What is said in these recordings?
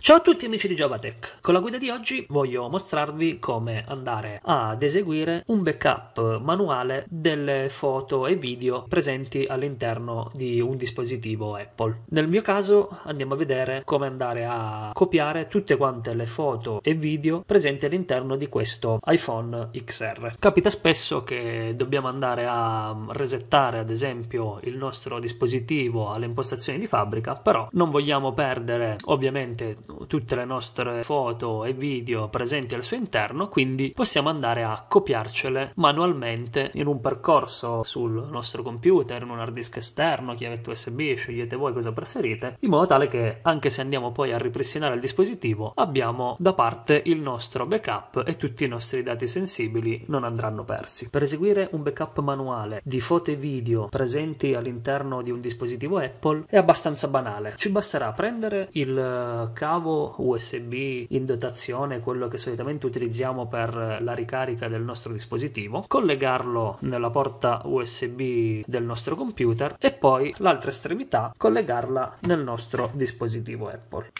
Ciao a tutti amici di JavaTech, con la guida di oggi voglio mostrarvi come andare ad eseguire un backup manuale delle foto e video presenti all'interno di un dispositivo Apple. Nel mio caso andiamo a vedere come andare a copiare tutte quante le foto e video presenti all'interno di questo iPhone XR. Capita spesso che dobbiamo andare a resettare ad esempio il nostro dispositivo alle impostazioni di fabbrica, però non vogliamo perdere ovviamente tutte le nostre foto e video presenti al suo interno, quindi possiamo andare a copiarcele manualmente in un percorso sul nostro computer, in un hard disk esterno, chiavetto USB, scegliete voi cosa preferite, in modo tale che anche se andiamo poi a ripristinare il dispositivo, abbiamo da parte il nostro backup e tutti i nostri dati sensibili non andranno persi. Per eseguire un backup manuale di foto e video presenti all'interno di un dispositivo Apple è abbastanza banale. Ci basterà prendere il cavo cavo USB in dotazione, quello che solitamente utilizziamo per la ricarica del nostro dispositivo, collegarlo nella porta USB del nostro computer e poi l'altra estremità collegarla nel nostro dispositivo Apple.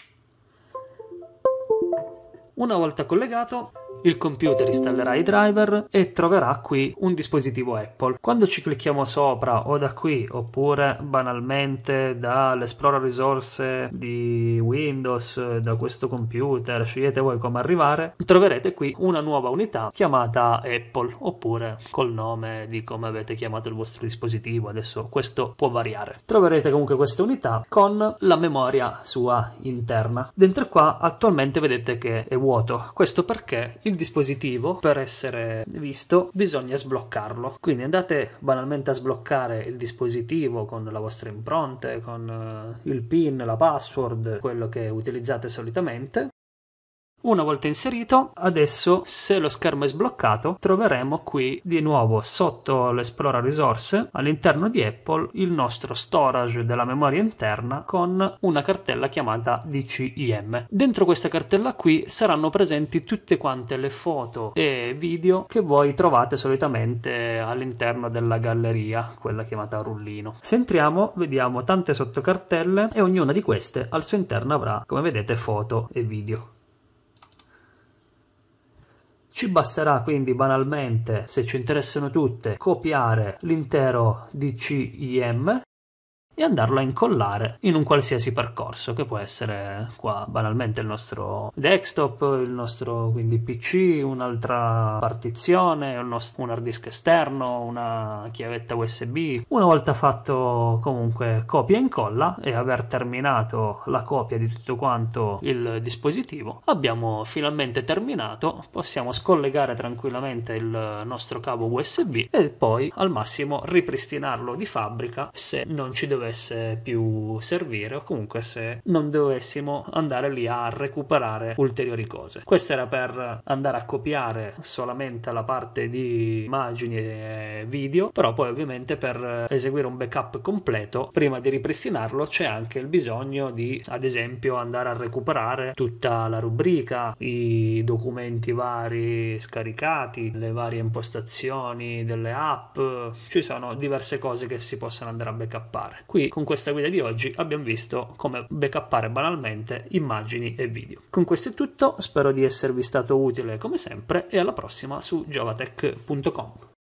Una volta collegato il computer installerà i driver e troverà qui un dispositivo Apple. Quando ci clicchiamo sopra o da qui oppure banalmente dall'Explorer risorse di Windows, da questo computer, scegliete voi come arrivare, troverete qui una nuova unità chiamata Apple oppure col nome di come avete chiamato il vostro dispositivo. Adesso questo può variare. Troverete comunque questa unità con la memoria sua interna. Dentro qua attualmente vedete che è vuoto. Questo perché il il dispositivo per essere visto bisogna sbloccarlo. Quindi andate banalmente a sbloccare il dispositivo con la vostra impronta, con eh, il PIN, la password, quello che utilizzate solitamente una volta inserito, adesso se lo schermo è sbloccato, troveremo qui di nuovo sotto l'Esplora Resource, all'interno di Apple, il nostro storage della memoria interna con una cartella chiamata DCIM. Dentro questa cartella qui saranno presenti tutte quante le foto e video che voi trovate solitamente all'interno della galleria, quella chiamata rullino. Se entriamo vediamo tante sottocartelle e ognuna di queste al suo interno avrà, come vedete, foto e video. Ci basterà quindi banalmente, se ci interessano tutte, copiare l'intero DCIM e andarlo a incollare in un qualsiasi percorso che può essere qua banalmente il nostro desktop, il nostro quindi PC, un'altra partizione, un, nostro, un hard disk esterno, una chiavetta USB. Una volta fatto comunque copia e incolla e aver terminato la copia di tutto quanto il dispositivo, abbiamo finalmente terminato, possiamo scollegare tranquillamente il nostro cavo USB e poi al massimo ripristinarlo di fabbrica se non ci dovesse dovesse più servire o comunque se non dovessimo andare lì a recuperare ulteriori cose. Questo era per andare a copiare solamente la parte di immagini e video, però poi ovviamente per eseguire un backup completo, prima di ripristinarlo c'è anche il bisogno di ad esempio andare a recuperare tutta la rubrica, i documenti vari scaricati, le varie impostazioni delle app, ci sono diverse cose che si possono andare a backuppare. Quindi qui con questa guida di oggi abbiamo visto come backuppare banalmente immagini e video. Con questo è tutto, spero di esservi stato utile come sempre e alla prossima su jovatech.com.